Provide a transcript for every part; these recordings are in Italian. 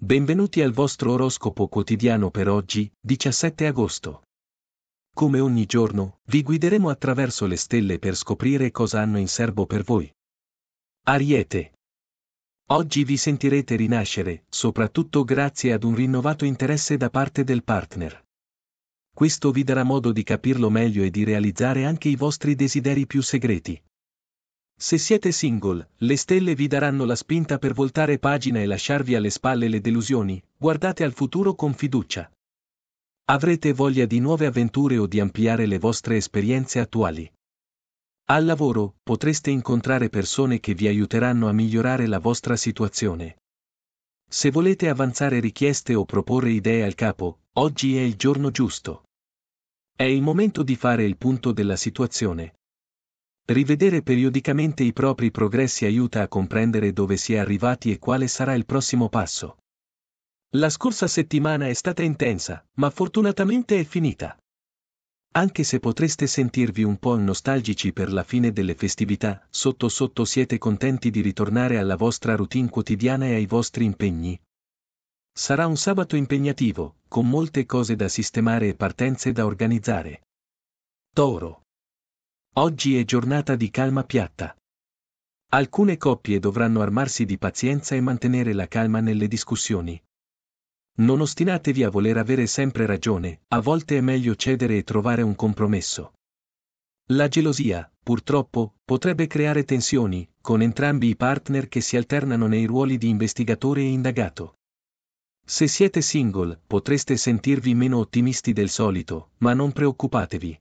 Benvenuti al vostro oroscopo quotidiano per oggi, 17 agosto. Come ogni giorno, vi guideremo attraverso le stelle per scoprire cosa hanno in serbo per voi. Ariete. Oggi vi sentirete rinascere, soprattutto grazie ad un rinnovato interesse da parte del partner. Questo vi darà modo di capirlo meglio e di realizzare anche i vostri desideri più segreti. Se siete single, le stelle vi daranno la spinta per voltare pagina e lasciarvi alle spalle le delusioni, guardate al futuro con fiducia. Avrete voglia di nuove avventure o di ampliare le vostre esperienze attuali. Al lavoro potreste incontrare persone che vi aiuteranno a migliorare la vostra situazione. Se volete avanzare richieste o proporre idee al capo, oggi è il giorno giusto. È il momento di fare il punto della situazione, Rivedere periodicamente i propri progressi aiuta a comprendere dove si è arrivati e quale sarà il prossimo passo. La scorsa settimana è stata intensa, ma fortunatamente è finita. Anche se potreste sentirvi un po' nostalgici per la fine delle festività, sotto sotto siete contenti di ritornare alla vostra routine quotidiana e ai vostri impegni. Sarà un sabato impegnativo, con molte cose da sistemare e partenze da organizzare. Toro. Oggi è giornata di calma piatta. Alcune coppie dovranno armarsi di pazienza e mantenere la calma nelle discussioni. Non ostinatevi a voler avere sempre ragione, a volte è meglio cedere e trovare un compromesso. La gelosia, purtroppo, potrebbe creare tensioni, con entrambi i partner che si alternano nei ruoli di investigatore e indagato. Se siete single, potreste sentirvi meno ottimisti del solito, ma non preoccupatevi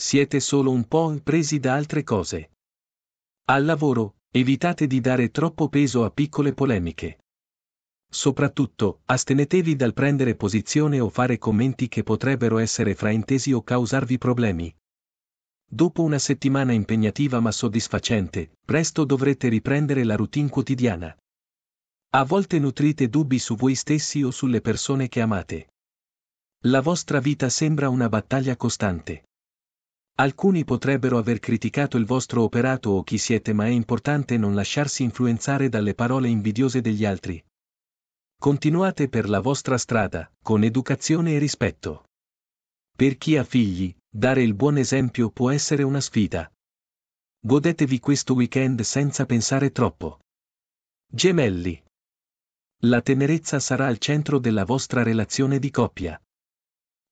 siete solo un po' presi da altre cose. Al lavoro, evitate di dare troppo peso a piccole polemiche. Soprattutto, astenetevi dal prendere posizione o fare commenti che potrebbero essere fraintesi o causarvi problemi. Dopo una settimana impegnativa ma soddisfacente, presto dovrete riprendere la routine quotidiana. A volte nutrite dubbi su voi stessi o sulle persone che amate. La vostra vita sembra una battaglia costante. Alcuni potrebbero aver criticato il vostro operato o chi siete ma è importante non lasciarsi influenzare dalle parole invidiose degli altri. Continuate per la vostra strada, con educazione e rispetto. Per chi ha figli, dare il buon esempio può essere una sfida. Godetevi questo weekend senza pensare troppo. Gemelli. La tenerezza sarà al centro della vostra relazione di coppia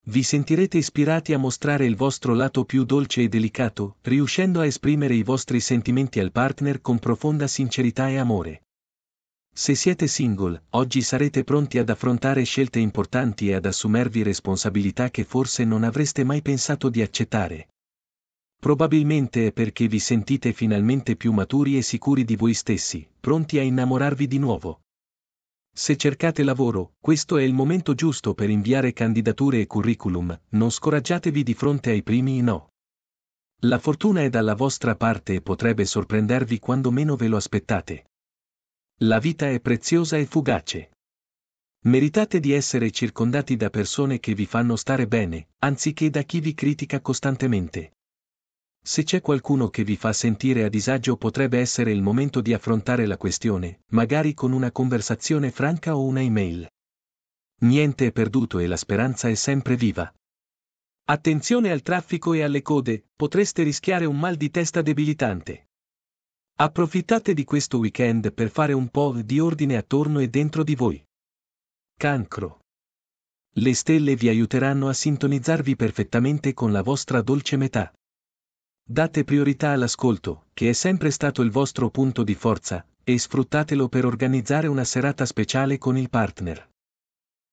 vi sentirete ispirati a mostrare il vostro lato più dolce e delicato, riuscendo a esprimere i vostri sentimenti al partner con profonda sincerità e amore. Se siete single, oggi sarete pronti ad affrontare scelte importanti e ad assumervi responsabilità che forse non avreste mai pensato di accettare. Probabilmente è perché vi sentite finalmente più maturi e sicuri di voi stessi, pronti a innamorarvi di nuovo. Se cercate lavoro, questo è il momento giusto per inviare candidature e curriculum, non scoraggiatevi di fronte ai primi no. La fortuna è dalla vostra parte e potrebbe sorprendervi quando meno ve lo aspettate. La vita è preziosa e fugace. Meritate di essere circondati da persone che vi fanno stare bene, anziché da chi vi critica costantemente. Se c'è qualcuno che vi fa sentire a disagio potrebbe essere il momento di affrontare la questione, magari con una conversazione franca o una email. Niente è perduto e la speranza è sempre viva. Attenzione al traffico e alle code, potreste rischiare un mal di testa debilitante. Approfittate di questo weekend per fare un po' di ordine attorno e dentro di voi. Cancro. Le stelle vi aiuteranno a sintonizzarvi perfettamente con la vostra dolce metà. Date priorità all'ascolto, che è sempre stato il vostro punto di forza, e sfruttatelo per organizzare una serata speciale con il partner.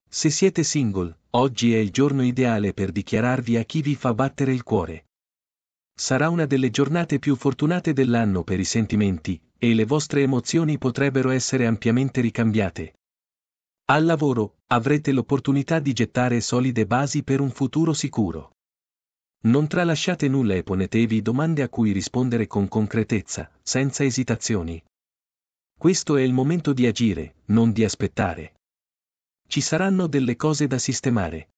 Se siete single, oggi è il giorno ideale per dichiararvi a chi vi fa battere il cuore. Sarà una delle giornate più fortunate dell'anno per i sentimenti, e le vostre emozioni potrebbero essere ampiamente ricambiate. Al lavoro, avrete l'opportunità di gettare solide basi per un futuro sicuro. Non tralasciate nulla e ponetevi domande a cui rispondere con concretezza, senza esitazioni. Questo è il momento di agire, non di aspettare. Ci saranno delle cose da sistemare.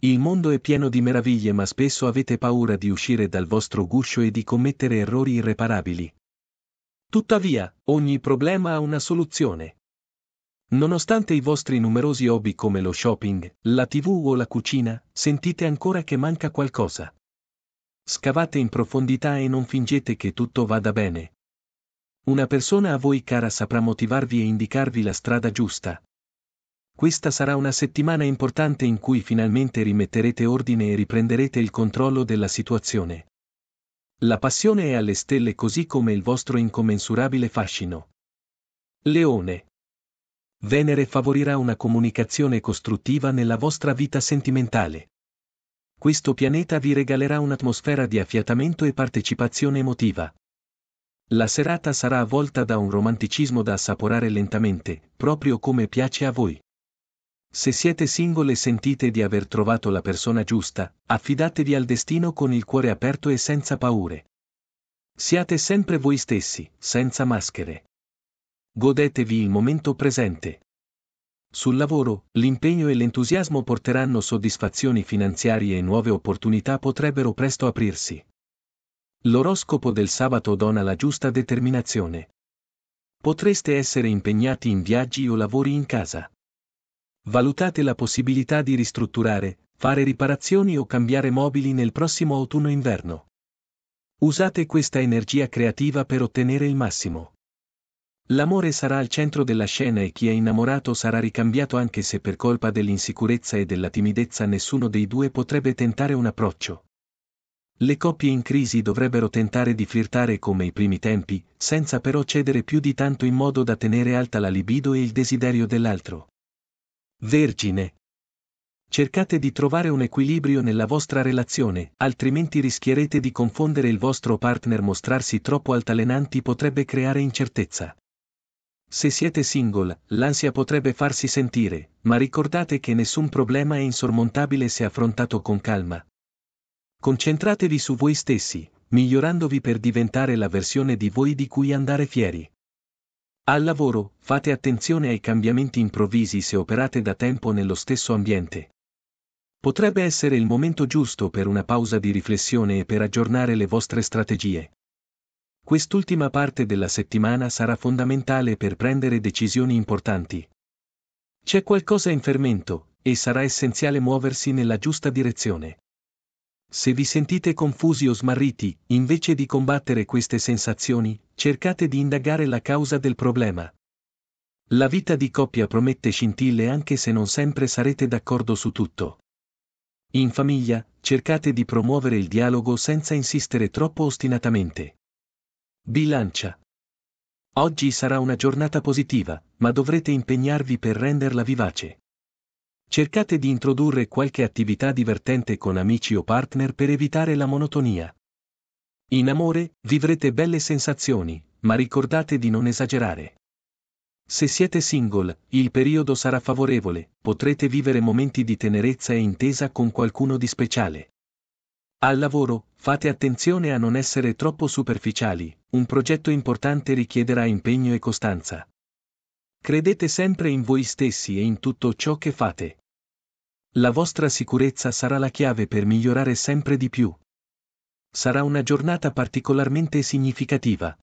Il mondo è pieno di meraviglie ma spesso avete paura di uscire dal vostro guscio e di commettere errori irreparabili. Tuttavia, ogni problema ha una soluzione. Nonostante i vostri numerosi hobby come lo shopping, la tv o la cucina, sentite ancora che manca qualcosa. Scavate in profondità e non fingete che tutto vada bene. Una persona a voi cara saprà motivarvi e indicarvi la strada giusta. Questa sarà una settimana importante in cui finalmente rimetterete ordine e riprenderete il controllo della situazione. La passione è alle stelle così come il vostro incommensurabile fascino. Leone. Venere favorirà una comunicazione costruttiva nella vostra vita sentimentale. Questo pianeta vi regalerà un'atmosfera di affiatamento e partecipazione emotiva. La serata sarà avvolta da un romanticismo da assaporare lentamente, proprio come piace a voi. Se siete single e sentite di aver trovato la persona giusta, affidatevi al destino con il cuore aperto e senza paure. Siate sempre voi stessi, senza maschere. Godetevi il momento presente. Sul lavoro, l'impegno e l'entusiasmo porteranno soddisfazioni finanziarie e nuove opportunità potrebbero presto aprirsi. L'oroscopo del sabato dona la giusta determinazione. Potreste essere impegnati in viaggi o lavori in casa. Valutate la possibilità di ristrutturare, fare riparazioni o cambiare mobili nel prossimo autunno-inverno. Usate questa energia creativa per ottenere il massimo. L'amore sarà al centro della scena e chi è innamorato sarà ricambiato anche se per colpa dell'insicurezza e della timidezza nessuno dei due potrebbe tentare un approccio. Le coppie in crisi dovrebbero tentare di flirtare come i primi tempi, senza però cedere più di tanto in modo da tenere alta la libido e il desiderio dell'altro. Vergine. Cercate di trovare un equilibrio nella vostra relazione, altrimenti rischierete di confondere il vostro partner mostrarsi troppo altalenanti potrebbe creare incertezza. Se siete single, l'ansia potrebbe farsi sentire, ma ricordate che nessun problema è insormontabile se affrontato con calma. Concentratevi su voi stessi, migliorandovi per diventare la versione di voi di cui andare fieri. Al lavoro, fate attenzione ai cambiamenti improvvisi se operate da tempo nello stesso ambiente. Potrebbe essere il momento giusto per una pausa di riflessione e per aggiornare le vostre strategie. Quest'ultima parte della settimana sarà fondamentale per prendere decisioni importanti. C'è qualcosa in fermento, e sarà essenziale muoversi nella giusta direzione. Se vi sentite confusi o smarriti, invece di combattere queste sensazioni, cercate di indagare la causa del problema. La vita di coppia promette scintille anche se non sempre sarete d'accordo su tutto. In famiglia, cercate di promuovere il dialogo senza insistere troppo ostinatamente. Bilancia. Oggi sarà una giornata positiva, ma dovrete impegnarvi per renderla vivace. Cercate di introdurre qualche attività divertente con amici o partner per evitare la monotonia. In amore, vivrete belle sensazioni, ma ricordate di non esagerare. Se siete single, il periodo sarà favorevole, potrete vivere momenti di tenerezza e intesa con qualcuno di speciale. Al lavoro, fate attenzione a non essere troppo superficiali, un progetto importante richiederà impegno e costanza. Credete sempre in voi stessi e in tutto ciò che fate. La vostra sicurezza sarà la chiave per migliorare sempre di più. Sarà una giornata particolarmente significativa.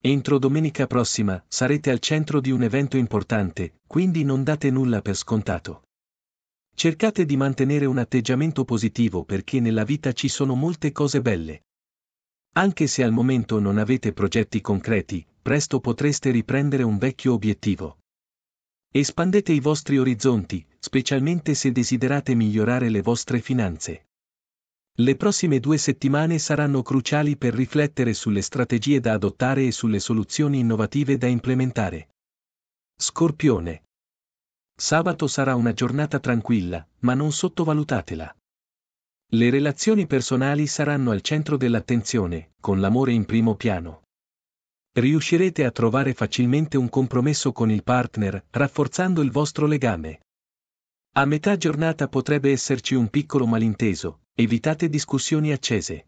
Entro domenica prossima sarete al centro di un evento importante, quindi non date nulla per scontato. Cercate di mantenere un atteggiamento positivo perché nella vita ci sono molte cose belle. Anche se al momento non avete progetti concreti, presto potreste riprendere un vecchio obiettivo. Espandete i vostri orizzonti, specialmente se desiderate migliorare le vostre finanze. Le prossime due settimane saranno cruciali per riflettere sulle strategie da adottare e sulle soluzioni innovative da implementare. Scorpione. Sabato sarà una giornata tranquilla, ma non sottovalutatela. Le relazioni personali saranno al centro dell'attenzione, con l'amore in primo piano. Riuscirete a trovare facilmente un compromesso con il partner, rafforzando il vostro legame. A metà giornata potrebbe esserci un piccolo malinteso, evitate discussioni accese.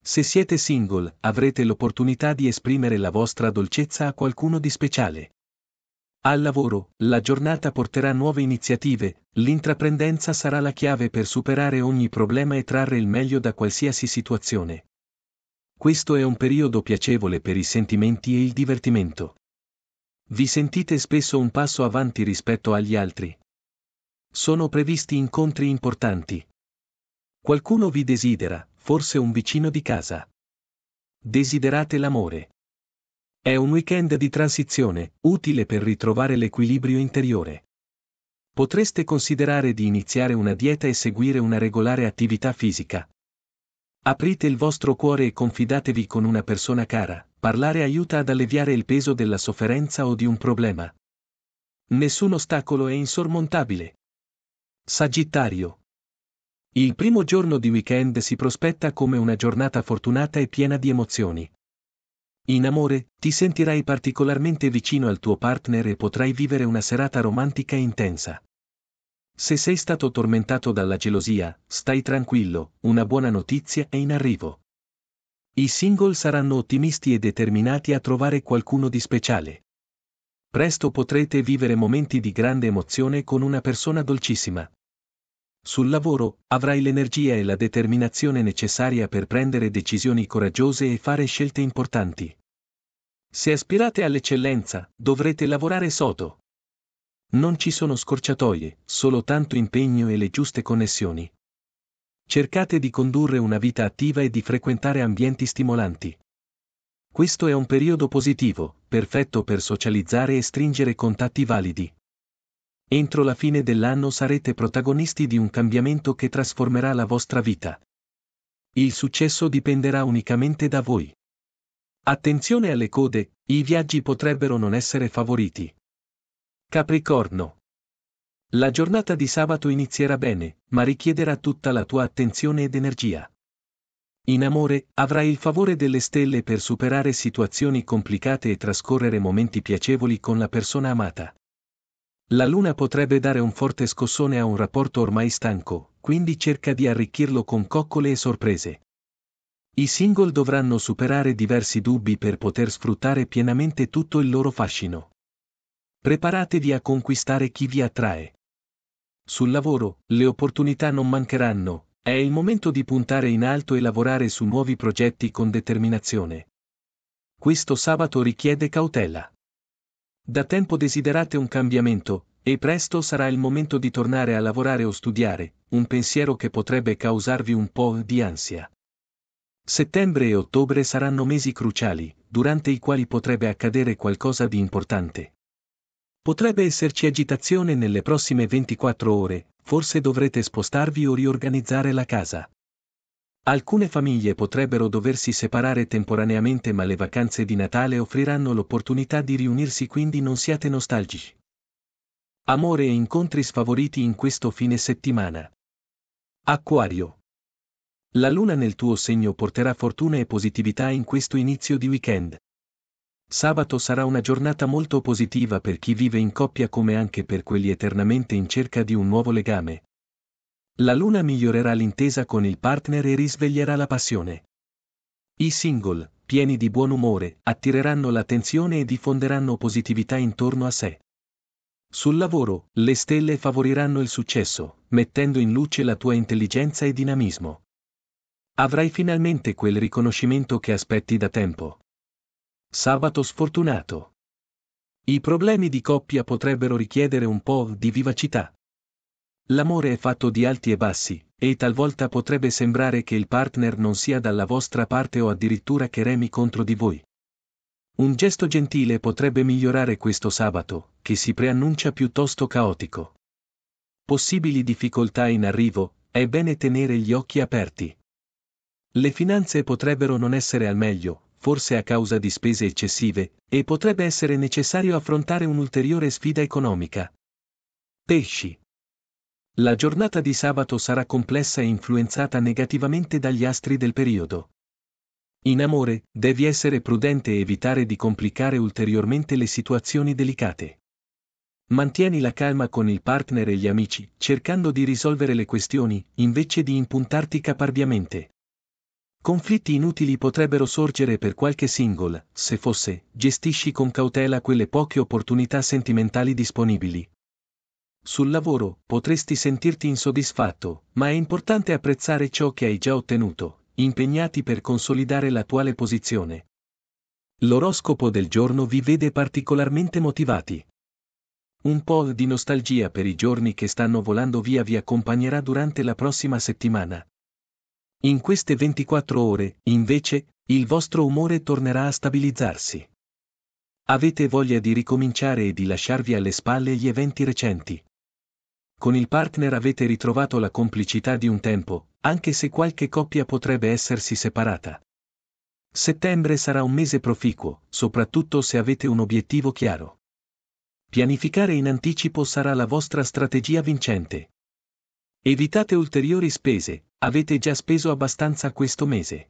Se siete single, avrete l'opportunità di esprimere la vostra dolcezza a qualcuno di speciale. Al lavoro, la giornata porterà nuove iniziative, l'intraprendenza sarà la chiave per superare ogni problema e trarre il meglio da qualsiasi situazione. Questo è un periodo piacevole per i sentimenti e il divertimento. Vi sentite spesso un passo avanti rispetto agli altri. Sono previsti incontri importanti. Qualcuno vi desidera, forse un vicino di casa. Desiderate l'amore. È un weekend di transizione, utile per ritrovare l'equilibrio interiore. Potreste considerare di iniziare una dieta e seguire una regolare attività fisica. Aprite il vostro cuore e confidatevi con una persona cara, parlare aiuta ad alleviare il peso della sofferenza o di un problema. Nessun ostacolo è insormontabile. Sagittario. Il primo giorno di weekend si prospetta come una giornata fortunata e piena di emozioni. In amore, ti sentirai particolarmente vicino al tuo partner e potrai vivere una serata romantica intensa. Se sei stato tormentato dalla gelosia, stai tranquillo, una buona notizia è in arrivo. I single saranno ottimisti e determinati a trovare qualcuno di speciale. Presto potrete vivere momenti di grande emozione con una persona dolcissima. Sul lavoro avrai l'energia e la determinazione necessaria per prendere decisioni coraggiose e fare scelte importanti. Se aspirate all'eccellenza, dovrete lavorare sodo. Non ci sono scorciatoie, solo tanto impegno e le giuste connessioni. Cercate di condurre una vita attiva e di frequentare ambienti stimolanti. Questo è un periodo positivo, perfetto per socializzare e stringere contatti validi. Entro la fine dell'anno sarete protagonisti di un cambiamento che trasformerà la vostra vita. Il successo dipenderà unicamente da voi. Attenzione alle code, i viaggi potrebbero non essere favoriti. Capricorno. La giornata di sabato inizierà bene, ma richiederà tutta la tua attenzione ed energia. In amore, avrai il favore delle stelle per superare situazioni complicate e trascorrere momenti piacevoli con la persona amata. La luna potrebbe dare un forte scossone a un rapporto ormai stanco, quindi cerca di arricchirlo con coccole e sorprese. I single dovranno superare diversi dubbi per poter sfruttare pienamente tutto il loro fascino. Preparatevi a conquistare chi vi attrae. Sul lavoro, le opportunità non mancheranno, è il momento di puntare in alto e lavorare su nuovi progetti con determinazione. Questo sabato richiede cautela. Da tempo desiderate un cambiamento, e presto sarà il momento di tornare a lavorare o studiare, un pensiero che potrebbe causarvi un po' di ansia. Settembre e ottobre saranno mesi cruciali, durante i quali potrebbe accadere qualcosa di importante. Potrebbe esserci agitazione nelle prossime 24 ore, forse dovrete spostarvi o riorganizzare la casa. Alcune famiglie potrebbero doversi separare temporaneamente ma le vacanze di Natale offriranno l'opportunità di riunirsi quindi non siate nostalgici. Amore e incontri sfavoriti in questo fine settimana. Acquario. La luna nel tuo segno porterà fortuna e positività in questo inizio di weekend. Sabato sarà una giornata molto positiva per chi vive in coppia come anche per quelli eternamente in cerca di un nuovo legame, la luna migliorerà l'intesa con il partner e risveglierà la passione. I single, pieni di buon umore, attireranno l'attenzione e diffonderanno positività intorno a sé. Sul lavoro, le stelle favoriranno il successo, mettendo in luce la tua intelligenza e dinamismo. Avrai finalmente quel riconoscimento che aspetti da tempo. Sabato sfortunato. I problemi di coppia potrebbero richiedere un po' di vivacità. L'amore è fatto di alti e bassi, e talvolta potrebbe sembrare che il partner non sia dalla vostra parte o addirittura che remi contro di voi. Un gesto gentile potrebbe migliorare questo sabato, che si preannuncia piuttosto caotico. Possibili difficoltà in arrivo, è bene tenere gli occhi aperti. Le finanze potrebbero non essere al meglio, forse a causa di spese eccessive, e potrebbe essere necessario affrontare un'ulteriore sfida economica. Pesci. La giornata di sabato sarà complessa e influenzata negativamente dagli astri del periodo. In amore, devi essere prudente e evitare di complicare ulteriormente le situazioni delicate. Mantieni la calma con il partner e gli amici, cercando di risolvere le questioni, invece di impuntarti caparbiamente. Conflitti inutili potrebbero sorgere per qualche single, se fosse, gestisci con cautela quelle poche opportunità sentimentali disponibili, sul lavoro potresti sentirti insoddisfatto, ma è importante apprezzare ciò che hai già ottenuto, impegnati per consolidare l'attuale posizione. L'oroscopo del giorno vi vede particolarmente motivati. Un po' di nostalgia per i giorni che stanno volando via vi accompagnerà durante la prossima settimana. In queste 24 ore, invece, il vostro umore tornerà a stabilizzarsi. Avete voglia di ricominciare e di lasciarvi alle spalle gli eventi recenti con il partner avete ritrovato la complicità di un tempo, anche se qualche coppia potrebbe essersi separata. Settembre sarà un mese proficuo, soprattutto se avete un obiettivo chiaro. Pianificare in anticipo sarà la vostra strategia vincente. Evitate ulteriori spese, avete già speso abbastanza questo mese.